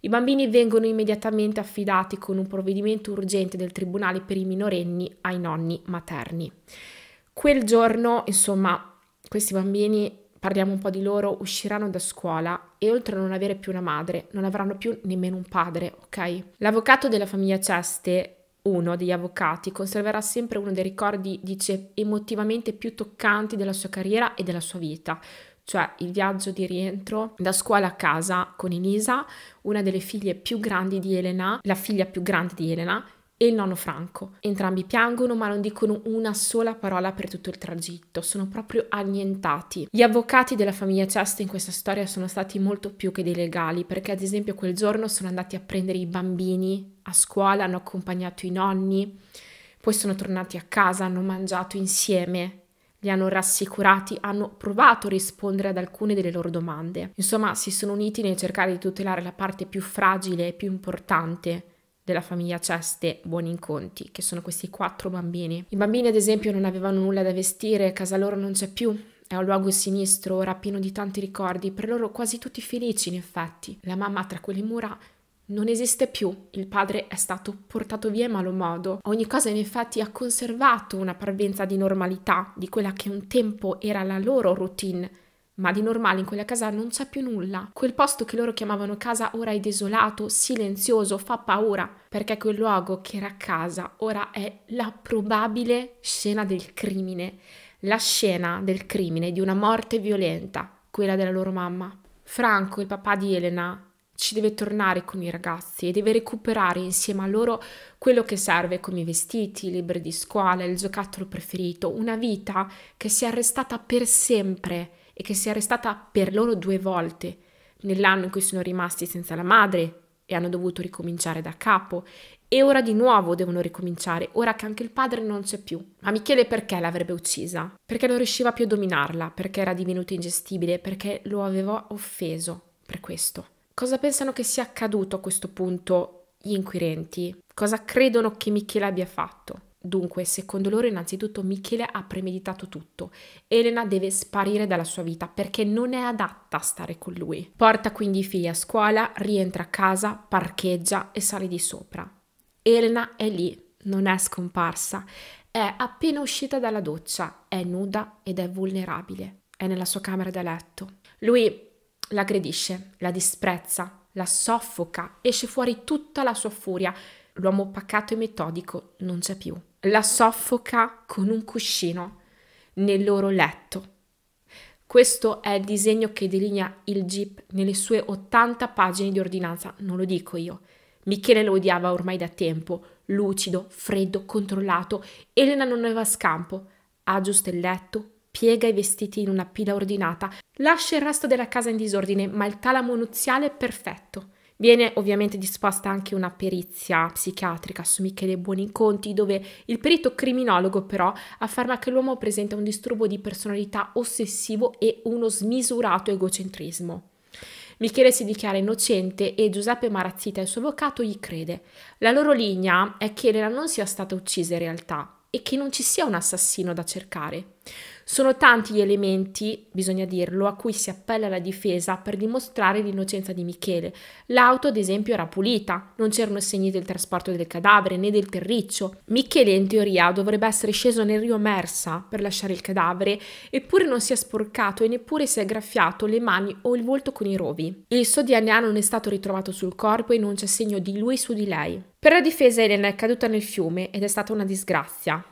Speaker 1: I bambini vengono immediatamente affidati con un provvedimento urgente del Tribunale per i minorenni ai nonni materni. Quel giorno, insomma, questi bambini parliamo un po' di loro, usciranno da scuola e oltre a non avere più una madre, non avranno più nemmeno un padre, ok? L'avvocato della famiglia Ceste, uno degli avvocati, conserverà sempre uno dei ricordi, dice, emotivamente più toccanti della sua carriera e della sua vita, cioè il viaggio di rientro da scuola a casa con Elisa, una delle figlie più grandi di Elena, la figlia più grande di Elena, e il nonno Franco. Entrambi piangono ma non dicono una sola parola per tutto il tragitto, sono proprio annientati. Gli avvocati della famiglia Chest in questa storia sono stati molto più che dei legali perché ad esempio quel giorno sono andati a prendere i bambini a scuola, hanno accompagnato i nonni, poi sono tornati a casa, hanno mangiato insieme, li hanno rassicurati, hanno provato a rispondere ad alcune delle loro domande. Insomma, si sono uniti nel cercare di tutelare la parte più fragile e più importante della famiglia Ceste Buoninconti, che sono questi quattro bambini. I bambini, ad esempio, non avevano nulla da vestire, casa loro non c'è più, è un luogo sinistro, ora pieno di tanti ricordi, per loro quasi tutti felici in effetti. La mamma tra quelle mura non esiste più, il padre è stato portato via in malo modo. Ogni cosa in effetti ha conservato una parvenza di normalità, di quella che un tempo era la loro routine ma di normale in quella casa non c'è più nulla. Quel posto che loro chiamavano casa ora è desolato, silenzioso, fa paura, perché quel luogo che era casa ora è la probabile scena del crimine, la scena del crimine di una morte violenta, quella della loro mamma. Franco, il papà di Elena, ci deve tornare con i ragazzi e deve recuperare insieme a loro quello che serve come i vestiti, i libri di scuola, il giocattolo preferito, una vita che si è arrestata per sempre e che si era stata per loro due volte, nell'anno in cui sono rimasti senza la madre e hanno dovuto ricominciare da capo e ora di nuovo devono ricominciare, ora che anche il padre non c'è più. Ma Michele perché l'avrebbe uccisa? Perché non riusciva più a dominarla, perché era divenuta ingestibile, perché lo aveva offeso per questo. Cosa pensano che sia accaduto a questo punto gli inquirenti? Cosa credono che Michele abbia fatto? Dunque, secondo loro, innanzitutto Michele ha premeditato tutto. Elena deve sparire dalla sua vita perché non è adatta a stare con lui. Porta quindi i figli a scuola, rientra a casa, parcheggia e sale di sopra. Elena è lì, non è scomparsa, è appena uscita dalla doccia, è nuda ed è vulnerabile. È nella sua camera da letto. Lui l'aggredisce, la disprezza, la soffoca, esce fuori tutta la sua furia. L'uomo pacato e metodico non c'è più la soffoca con un cuscino nel loro letto. Questo è il disegno che delinea il Jeep nelle sue 80 pagine di ordinanza, non lo dico io. Michele lo odiava ormai da tempo, lucido, freddo, controllato. Elena non aveva scampo. Aggiusta il letto, piega i vestiti in una pila ordinata, lascia il resto della casa in disordine, ma il talamo nuziale è perfetto. Viene ovviamente disposta anche una perizia psichiatrica su Michele Buoninconti, dove il perito criminologo però afferma che l'uomo presenta un disturbo di personalità ossessivo e uno smisurato egocentrismo. Michele si dichiara innocente e Giuseppe Marazzita, il suo avvocato, gli crede. La loro linea è che Elena non sia stata uccisa in realtà e che non ci sia un assassino da cercare. Sono tanti gli elementi, bisogna dirlo, a cui si appella la difesa per dimostrare l'innocenza di Michele. L'auto, ad esempio, era pulita, non c'erano segni del trasporto del cadavere né del terriccio. Michele, in teoria, dovrebbe essere sceso nel rio Mersa per lasciare il cadavere, eppure non si è sporcato e neppure si è graffiato le mani o il volto con i rovi. Il suo DNA non è stato ritrovato sul corpo e non c'è segno di lui su di lei. Per la difesa Elena è caduta nel fiume ed è stata una disgrazia.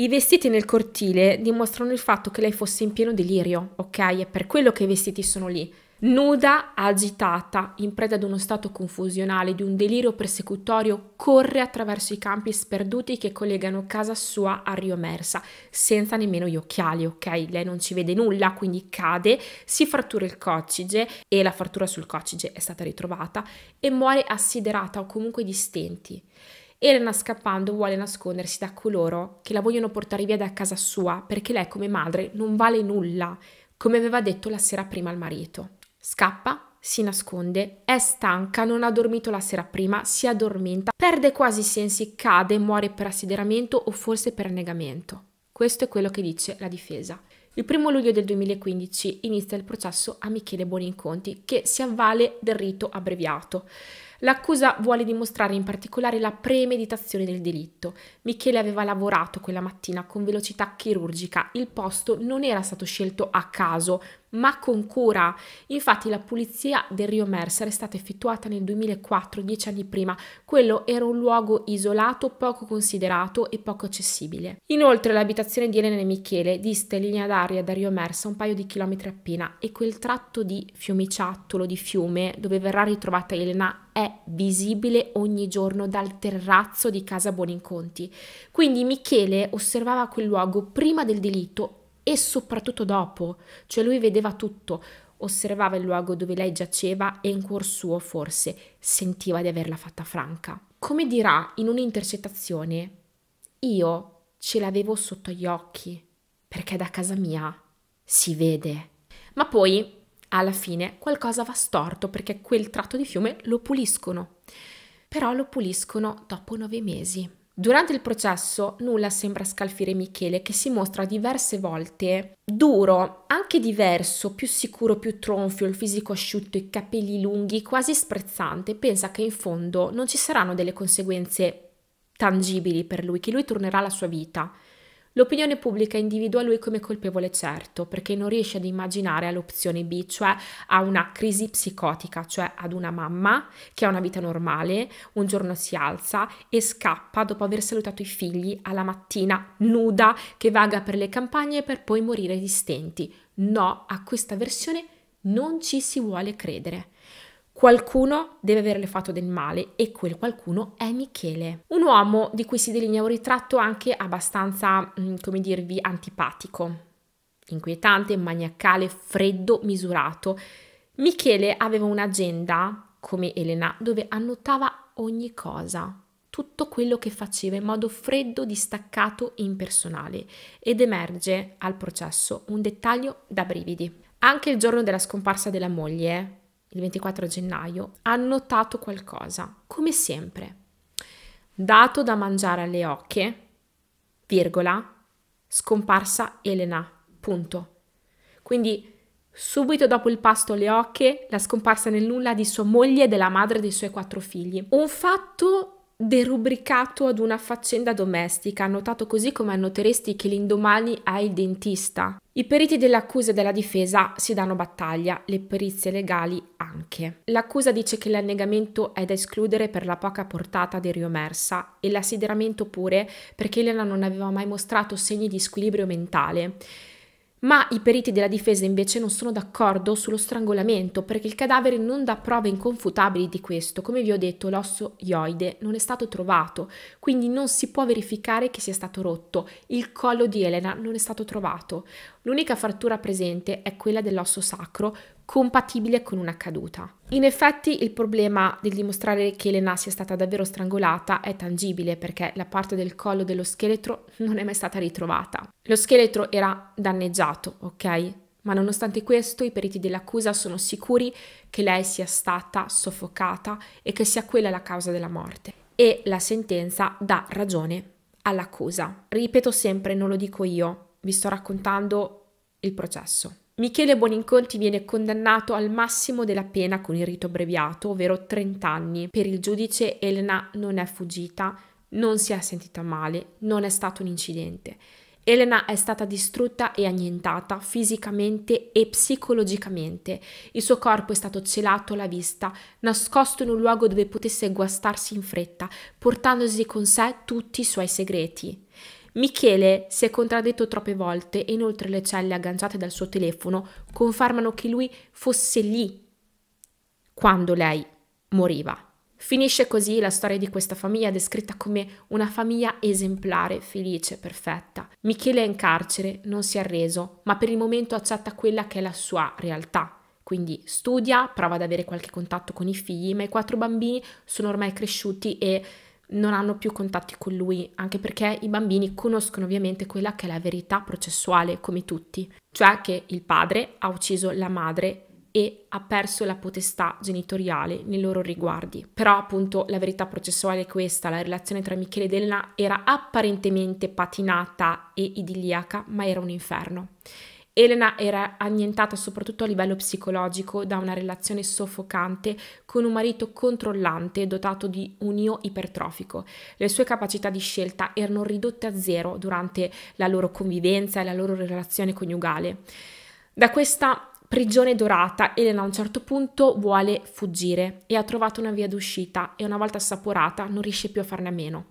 Speaker 1: I vestiti nel cortile dimostrano il fatto che lei fosse in pieno delirio, ok? È per quello che i vestiti sono lì. Nuda, agitata, in preda ad uno stato confusionale, di un delirio persecutorio, corre attraverso i campi sperduti che collegano casa sua a Rio Mersa, senza nemmeno gli occhiali, ok? Lei non ci vede nulla, quindi cade, si frattura il coccige e la frattura sul coccige è stata ritrovata e muore assiderata o comunque di stenti. Elena scappando vuole nascondersi da coloro che la vogliono portare via da casa sua perché lei come madre non vale nulla, come aveva detto la sera prima al marito. Scappa, si nasconde, è stanca, non ha dormito la sera prima, si addormenta, perde quasi i sensi, cade, muore per assideramento o forse per annegamento. Questo è quello che dice la difesa. Il primo luglio del 2015 inizia il processo a Michele Boninconti che si avvale del rito abbreviato. L'accusa vuole dimostrare in particolare la premeditazione del delitto. Michele aveva lavorato quella mattina con velocità chirurgica, il posto non era stato scelto a caso, ma con cura. Infatti la pulizia del Rio Mercer è stata effettuata nel 2004, dieci anni prima. Quello era un luogo isolato, poco considerato e poco accessibile. Inoltre l'abitazione di Elena e Michele dista in linea d'aria da Rio Mercer un paio di chilometri appena e quel tratto di fiumiciattolo, di fiume, dove verrà ritrovata Elena è visibile ogni giorno dal terrazzo di casa Buoninconti. Quindi Michele osservava quel luogo prima del delitto e soprattutto dopo, cioè lui vedeva tutto, osservava il luogo dove lei giaceva e in cuor suo forse sentiva di averla fatta franca. Come dirà in un'intercettazione, io ce l'avevo sotto gli occhi perché da casa mia si vede. Ma poi, alla fine, qualcosa va storto perché quel tratto di fiume lo puliscono. Però lo puliscono dopo nove mesi. Durante il processo nulla sembra scalfire Michele che si mostra diverse volte duro, anche diverso, più sicuro, più tronfio, il fisico asciutto, i capelli lunghi, quasi sprezzante. Pensa che in fondo non ci saranno delle conseguenze tangibili per lui, che lui tornerà alla sua vita. L'opinione pubblica individua lui come colpevole certo, perché non riesce ad immaginare all'opzione B, cioè a una crisi psicotica, cioè ad una mamma che ha una vita normale, un giorno si alza e scappa dopo aver salutato i figli alla mattina, nuda, che vaga per le campagne per poi morire di stenti. No, a questa versione non ci si vuole credere. Qualcuno deve averle fatto del male e quel qualcuno è Michele, un uomo di cui si delinea un ritratto anche abbastanza, mm, come dirvi, antipatico, inquietante, maniacale, freddo, misurato. Michele aveva un'agenda, come Elena, dove annotava ogni cosa, tutto quello che faceva in modo freddo, distaccato e impersonale ed emerge al processo un dettaglio da brividi. Anche il giorno della scomparsa della moglie, il 24 gennaio, ha notato qualcosa, come sempre. Dato da mangiare alle ocche, virgola, scomparsa Elena, punto. Quindi subito dopo il pasto alle ocche, la scomparsa nel nulla di sua moglie e della madre dei suoi quattro figli. Un fatto derubricato ad una faccenda domestica, annotato così come annoteresti che l'indomani hai il dentista. I periti dell'accusa e della difesa si danno battaglia, le perizie legali anche. L'accusa dice che l'annegamento è da escludere per la poca portata del riomersa e l'assideramento pure perché Elena non aveva mai mostrato segni di squilibrio mentale ma i periti della difesa invece non sono d'accordo sullo strangolamento perché il cadavere non dà prove inconfutabili di questo. Come vi ho detto, l'osso ioide non è stato trovato, quindi non si può verificare che sia stato rotto. Il collo di Elena non è stato trovato. L'unica frattura presente è quella dell'osso sacro, compatibile con una caduta. In effetti il problema del dimostrare che Elena sia stata davvero strangolata è tangibile perché la parte del collo dello scheletro non è mai stata ritrovata. Lo scheletro era danneggiato, ok? Ma nonostante questo i periti dell'accusa sono sicuri che lei sia stata soffocata e che sia quella la causa della morte. E la sentenza dà ragione all'accusa. Ripeto sempre, non lo dico io, vi sto raccontando il processo. Michele Boninconti viene condannato al massimo della pena con il rito abbreviato, ovvero 30 anni. Per il giudice Elena non è fuggita, non si è sentita male, non è stato un incidente. Elena è stata distrutta e annientata fisicamente e psicologicamente. Il suo corpo è stato celato alla vista, nascosto in un luogo dove potesse guastarsi in fretta, portandosi con sé tutti i suoi segreti. Michele si è contraddetto troppe volte e inoltre le celle agganciate dal suo telefono confermano che lui fosse lì quando lei moriva. Finisce così la storia di questa famiglia descritta come una famiglia esemplare, felice, perfetta. Michele è in carcere, non si è arreso, ma per il momento accetta quella che è la sua realtà. Quindi studia, prova ad avere qualche contatto con i figli, ma i quattro bambini sono ormai cresciuti e non hanno più contatti con lui, anche perché i bambini conoscono ovviamente quella che è la verità processuale, come tutti, cioè che il padre ha ucciso la madre e ha perso la potestà genitoriale nei loro riguardi. Però appunto la verità processuale è questa, la relazione tra Michele ed Elena era apparentemente patinata e idilliaca, ma era un inferno. Elena era annientata soprattutto a livello psicologico da una relazione soffocante con un marito controllante dotato di un io ipertrofico. Le sue capacità di scelta erano ridotte a zero durante la loro convivenza e la loro relazione coniugale. Da questa prigione dorata. Elena a un certo punto vuole fuggire e ha trovato una via d'uscita e una volta assaporata non riesce più a farne a meno.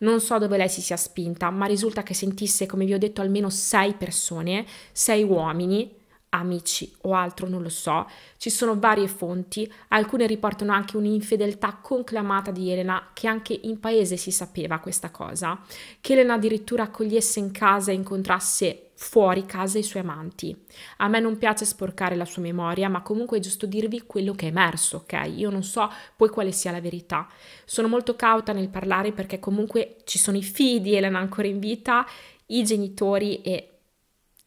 Speaker 1: Non so dove lei si sia spinta, ma risulta che sentisse, come vi ho detto, almeno sei persone, sei uomini, amici o altro, non lo so. Ci sono varie fonti, alcune riportano anche un'infedeltà conclamata di Elena, che anche in paese si sapeva questa cosa, che Elena addirittura accogliesse in casa e incontrasse fuori casa i suoi amanti. A me non piace sporcare la sua memoria, ma comunque è giusto dirvi quello che è emerso, ok? Io non so poi quale sia la verità. Sono molto cauta nel parlare perché comunque ci sono i figli di Elena ancora in vita, i genitori e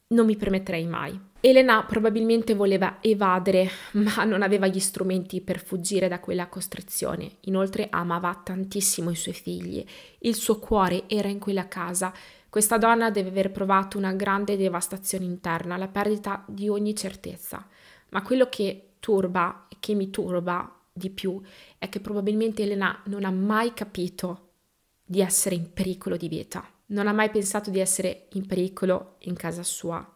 Speaker 1: non mi permetterei mai. Elena probabilmente voleva evadere, ma non aveva gli strumenti per fuggire da quella costrizione. Inoltre amava tantissimo i suoi figli, il suo cuore era in quella casa questa donna deve aver provato una grande devastazione interna, la perdita di ogni certezza. Ma quello che turba e che mi turba di più è che probabilmente Elena non ha mai capito di essere in pericolo di vita. Non ha mai pensato di essere in pericolo in casa sua.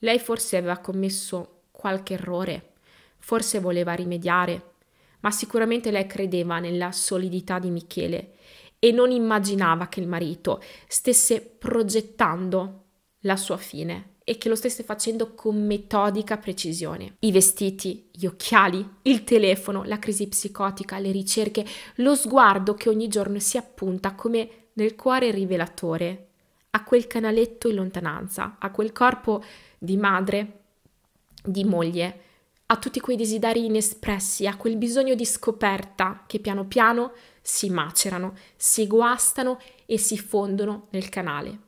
Speaker 1: Lei forse aveva commesso qualche errore, forse voleva rimediare, ma sicuramente lei credeva nella solidità di Michele e non immaginava che il marito stesse progettando la sua fine e che lo stesse facendo con metodica precisione. I vestiti, gli occhiali, il telefono, la crisi psicotica, le ricerche, lo sguardo che ogni giorno si appunta come nel cuore rivelatore a quel canaletto in lontananza, a quel corpo di madre, di moglie, a tutti quei desideri inespressi, a quel bisogno di scoperta che piano piano si macerano, si guastano e si fondono nel canale.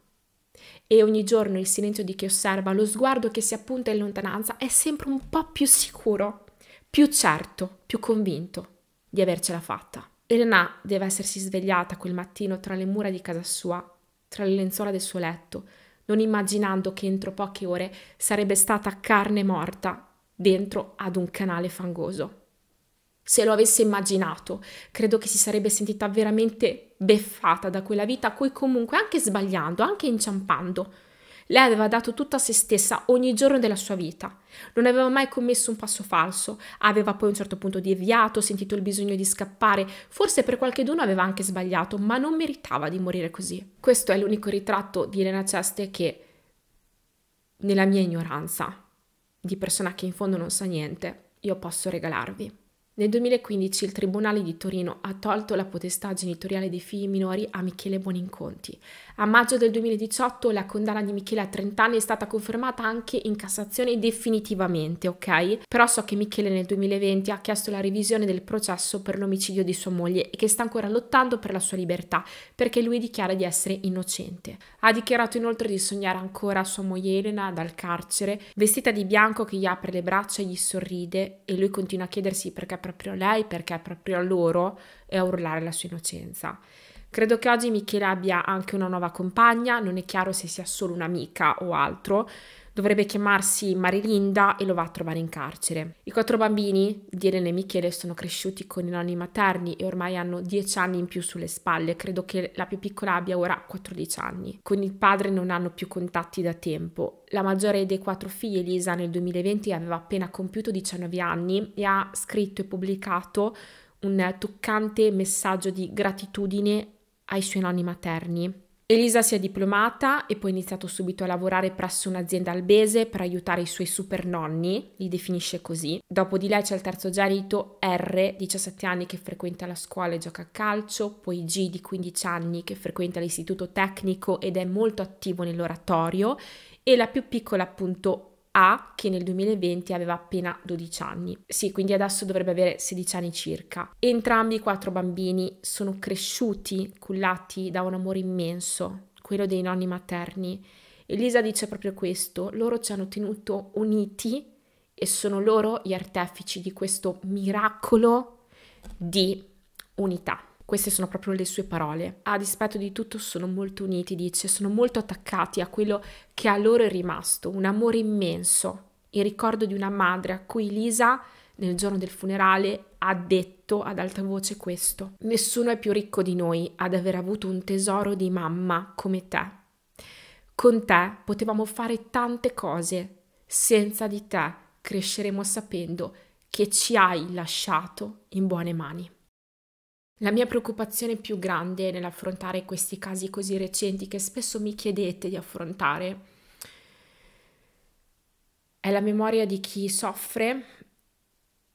Speaker 1: E ogni giorno il silenzio di chi osserva, lo sguardo che si appunta in lontananza è sempre un po' più sicuro, più certo, più convinto di avercela fatta. Elena deve essersi svegliata quel mattino tra le mura di casa sua, tra le lenzuola del suo letto, non immaginando che entro poche ore sarebbe stata carne morta dentro ad un canale fangoso. Se lo avesse immaginato, credo che si sarebbe sentita veramente beffata da quella vita a cui comunque, anche sbagliando, anche inciampando, lei aveva dato tutta a se stessa ogni giorno della sua vita. Non aveva mai commesso un passo falso, aveva poi a un certo punto deviato, sentito il bisogno di scappare, forse per qualcheduno aveva anche sbagliato, ma non meritava di morire così. Questo è l'unico ritratto di Elena Ceste che, nella mia ignoranza, di persona che in fondo non sa niente, io posso regalarvi. Nel 2015 il Tribunale di Torino ha tolto la potestà genitoriale dei figli minori a Michele Buoninconti. A maggio del 2018 la condanna di Michele a 30 anni è stata confermata anche in Cassazione definitivamente, ok? Però so che Michele nel 2020 ha chiesto la revisione del processo per l'omicidio di sua moglie e che sta ancora lottando per la sua libertà, perché lui dichiara di essere innocente. Ha dichiarato inoltre di sognare ancora sua moglie Elena dal carcere, vestita di bianco che gli apre le braccia e gli sorride e lui continua a chiedersi perché per proprio lei, perché è proprio a loro e a urlare la sua innocenza. Credo che oggi Michele abbia anche una nuova compagna, non è chiaro se sia solo un'amica o altro, Dovrebbe chiamarsi Marilinda e lo va a trovare in carcere. I quattro bambini, di Elena e Michele, sono cresciuti con i nonni materni e ormai hanno 10 anni in più sulle spalle. Credo che la più piccola abbia ora 14 anni. Con il padre non hanno più contatti da tempo. La maggiore dei quattro figli, Elisa, nel 2020 aveva appena compiuto 19 anni e ha scritto e pubblicato un toccante messaggio di gratitudine ai suoi nonni materni Elisa si è diplomata e poi ha iniziato subito a lavorare presso un'azienda albese per aiutare i suoi super nonni, li definisce così. Dopo di lei c'è il terzo genito, R, 17 anni, che frequenta la scuola e gioca a calcio, poi G di 15 anni che frequenta l'istituto tecnico ed è molto attivo nell'oratorio e la più piccola appunto a che nel 2020 aveva appena 12 anni. Sì, quindi adesso dovrebbe avere 16 anni circa. Entrambi i quattro bambini sono cresciuti cullati da un amore immenso, quello dei nonni materni. Elisa dice proprio questo, loro ci hanno tenuto uniti e sono loro gli artefici di questo miracolo di unità. Queste sono proprio le sue parole. A dispetto di tutto sono molto uniti, dice, sono molto attaccati a quello che a loro è rimasto, un amore immenso, il ricordo di una madre a cui Lisa nel giorno del funerale ha detto ad alta voce questo. Nessuno è più ricco di noi ad aver avuto un tesoro di mamma come te. Con te potevamo fare tante cose, senza di te cresceremo sapendo che ci hai lasciato in buone mani. La mia preoccupazione più grande nell'affrontare questi casi così recenti che spesso mi chiedete di affrontare è la memoria di chi soffre,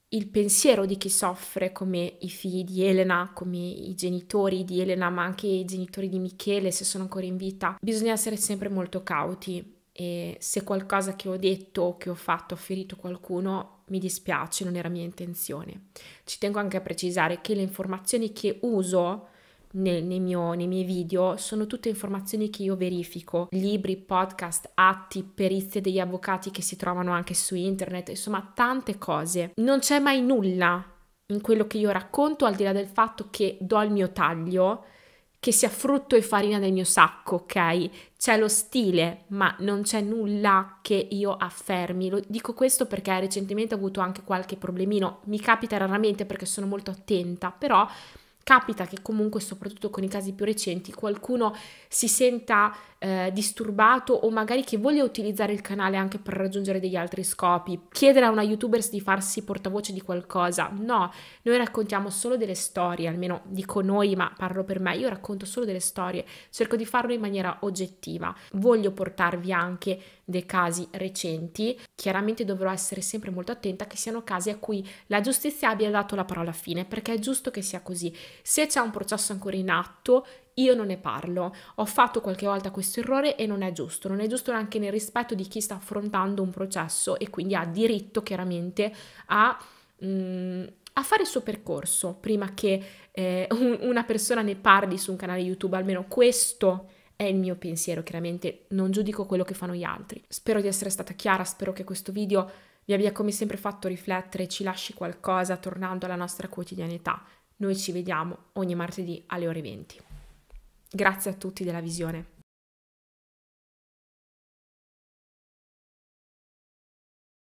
Speaker 1: il pensiero di chi soffre come i figli di Elena, come i genitori di Elena, ma anche i genitori di Michele se sono ancora in vita. Bisogna essere sempre molto cauti e se qualcosa che ho detto o che ho fatto ha ferito qualcuno mi dispiace, non era mia intenzione. Ci tengo anche a precisare che le informazioni che uso nel, nei, mio, nei, miei video sono tutte informazioni che io verifico, libri, podcast, atti, perizie degli avvocati che si trovano anche su internet, insomma tante cose. Non c'è mai nulla in quello che io racconto, al di là del fatto che do il mio taglio che sia frutto e farina del mio sacco, ok? C'è lo stile, ma non c'è nulla che io affermi. Lo dico questo perché recentemente ho avuto anche qualche problemino. Mi capita raramente perché sono molto attenta, però capita che comunque, soprattutto con i casi più recenti, qualcuno si senta eh, disturbato o magari che voglia utilizzare il canale anche per raggiungere degli altri scopi, chiedere a una youtuber di farsi portavoce di qualcosa. No, noi raccontiamo solo delle storie, almeno dico noi, ma parlo per me, io racconto solo delle storie, cerco di farlo in maniera oggettiva. Voglio portarvi anche dei casi recenti, chiaramente dovrò essere sempre molto attenta che siano casi a cui la giustizia abbia dato la parola fine, perché è giusto che sia così. Se c'è un processo ancora in atto, io non ne parlo. Ho fatto qualche volta questo errore e non è giusto, non è giusto neanche nel rispetto di chi sta affrontando un processo e quindi ha diritto chiaramente a... Mh, mm, a fare il suo percorso prima che eh, un, una persona ne parli su un canale YouTube, almeno questo è il mio pensiero, chiaramente non giudico quello che fanno gli altri. Spero di essere stata chiara, spero che questo video vi abbia come sempre fatto riflettere, e ci lasci qualcosa tornando alla nostra quotidianità. Noi ci vediamo ogni martedì alle ore 20. Grazie a tutti della visione.